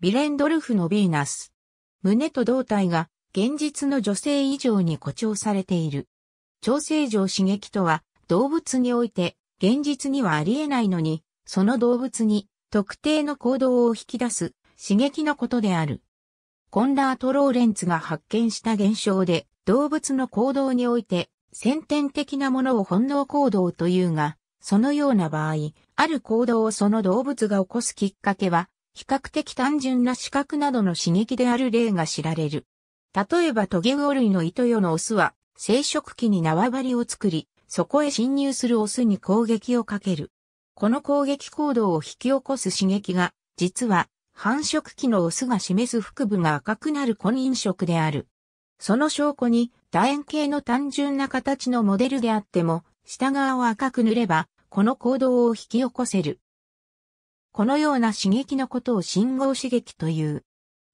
ビレンドルフのヴィーナス。胸と胴体が現実の女性以上に誇張されている。調整上刺激とは動物において現実にはありえないのに、その動物に特定の行動を引き出す刺激のことである。コンラート・ローレンツが発見した現象で動物の行動において先天的なものを本能行動というが、そのような場合、ある行動をその動物が起こすきっかけは比較的単純な視覚などの刺激である例が知られる。例えばトゲウオ類の糸魚のオスは、生殖器に縄張りを作り、そこへ侵入するオスに攻撃をかける。この攻撃行動を引き起こす刺激が、実は繁殖期のオスが示す腹部が赤くなる婚姻色である。その証拠に楕円形の単純な形のモデルであっても、下側を赤く塗れば、この行動を引き起こせる。このような刺激のことを信号刺激という。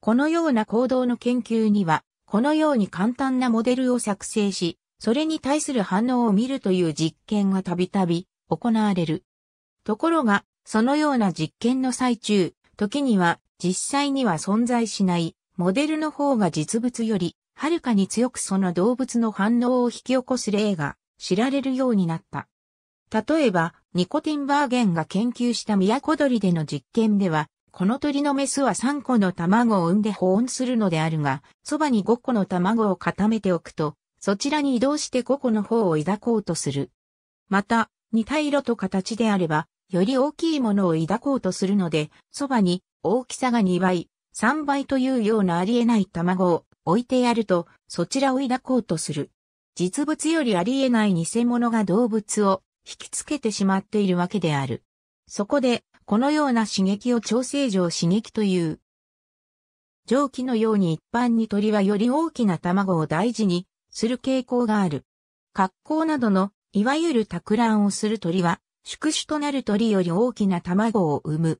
このような行動の研究には、このように簡単なモデルを作成し、それに対する反応を見るという実験がたびたび行われる。ところが、そのような実験の最中、時には実際には存在しないモデルの方が実物よりはるかに強くその動物の反応を引き起こす例が知られるようになった。例えば、ニコティンバーゲンが研究した都鳥での実験では、この鳥のメスは3個の卵を産んで保温するのであるが、そばに5個の卵を固めておくと、そちらに移動して5個の方を抱こうとする。また、似た色と形であれば、より大きいものを抱こうとするので、そばに大きさが2倍、3倍というようなありえない卵を置いてやると、そちらを抱こうとする。実物よりありえない偽物が動物を引きつけてしまっているわけである。そこで、このような刺激を調整上刺激という。蒸気のように一般に鳥はより大きな卵を大事にする傾向がある。格好などの、いわゆる托卵をする鳥は、宿主となる鳥より大きな卵を産む。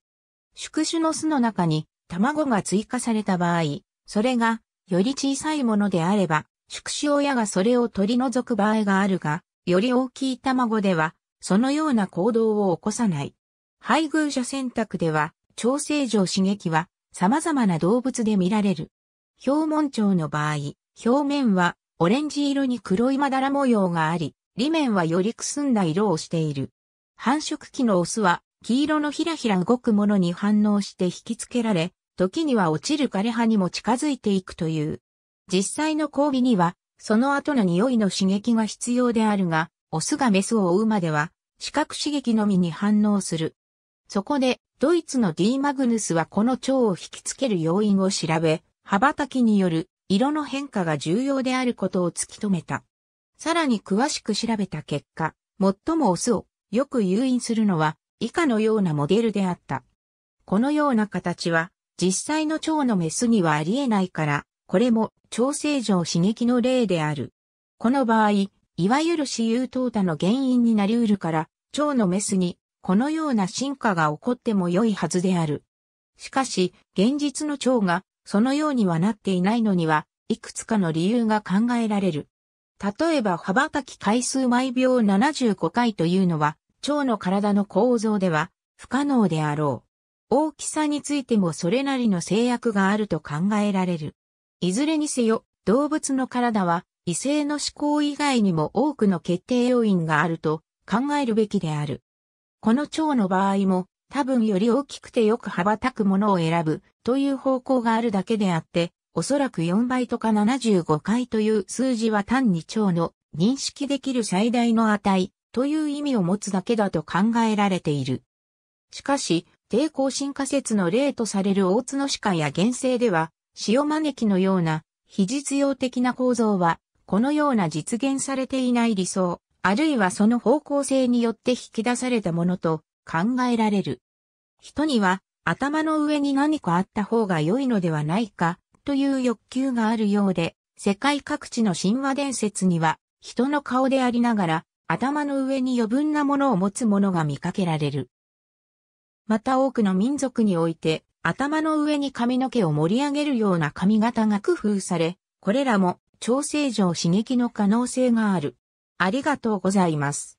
宿主の巣の中に卵が追加された場合、それがより小さいものであれば、宿主親がそれを取り除く場合があるが、より大きい卵では、そのような行動を起こさない。配偶者選択では、調整上刺激は様々な動物で見られる。表門蝶の場合、表面はオレンジ色に黒いまだら模様があり、裏面はよりくすんだ色をしている。繁殖期のオスは黄色のひらひら動くものに反応して引きつけられ、時には落ちる枯葉にも近づいていくという。実際の交尾にはその後の匂いの刺激が必要であるが、オスがメスを追うまでは、視覚刺激のみに反応する。そこで、ドイツの D マグヌスはこの蝶を引きつける要因を調べ、羽ばたきによる色の変化が重要であることを突き止めた。さらに詳しく調べた結果、最もオスをよく誘引するのは以下のようなモデルであった。このような形は実際の蝶のメスにはありえないから、これも調整上刺激の例である。この場合、いわゆる私有淘汰の原因になり得るから、蝶のメスにこのような進化が起こっても良いはずである。しかし、現実の蝶がそのようにはなっていないのには、いくつかの理由が考えられる。例えば、羽ばたき回数毎秒75回というのは、蝶の体の構造では不可能であろう。大きさについてもそれなりの制約があると考えられる。いずれにせよ、動物の体は異性の思考以外にも多くの決定要因があると考えるべきである。この蝶の場合も多分より大きくてよく羽ばたくものを選ぶという方向があるだけであって、おそらく4倍とか75回という数字は単に腸の認識できる最大の値という意味を持つだけだと考えられている。しかし、抵抗進化説の例とされる大角科や原生では、塩招きのような非実用的な構造は、このような実現されていない理想、あるいはその方向性によって引き出されたものと考えられる。人には頭の上に何かあった方が良いのではないかという欲求があるようで、世界各地の神話伝説には人の顔でありながら頭の上に余分なものを持つものが見かけられる。また多くの民族において頭の上に髪の毛を盛り上げるような髪型が工夫され、これらも調整上刺激の可能性がある。ありがとうございます。